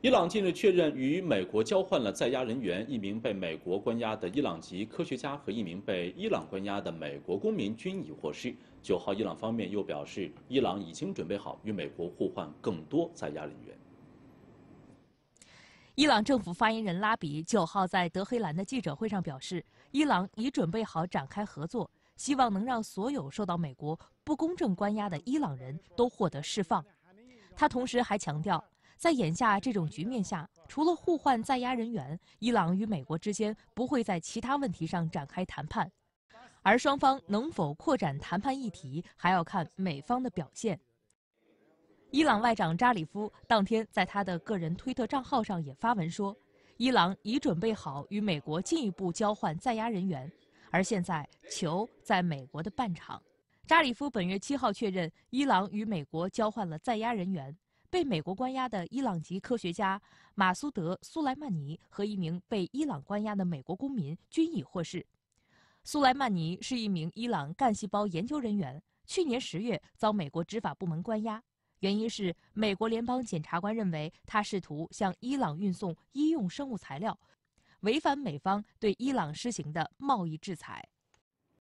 伊朗近日确认与美国交换了在押人员，一名被美国关押的伊朗籍科学家和一名被伊朗关押的美国公民均已获释。九号，伊朗方面又表示，伊朗已经准备好与美国互换更多在押人员。伊朗政府发言人拉比九号在德黑兰的记者会上表示，伊朗已准备好展开合作，希望能让所有受到美国不公正关押的伊朗人都获得释放。他同时还强调。在眼下这种局面下，除了互换在押人员，伊朗与美国之间不会在其他问题上展开谈判。而双方能否扩展谈判议题，还要看美方的表现。伊朗外长扎里夫当天在他的个人推特账号上也发文说，伊朗已准备好与美国进一步交换在押人员，而现在球在美国的半场。扎里夫本月七号确认，伊朗与美国交换了在押人员。被美国关押的伊朗籍科学家马苏德·苏莱曼尼和一名被伊朗关押的美国公民均已获释。苏莱曼尼是一名伊朗干细胞研究人员，去年十月遭美国执法部门关押，原因是美国联邦检察官认为他试图向伊朗运送医用生物材料，违反美方对伊朗施行的贸易制裁。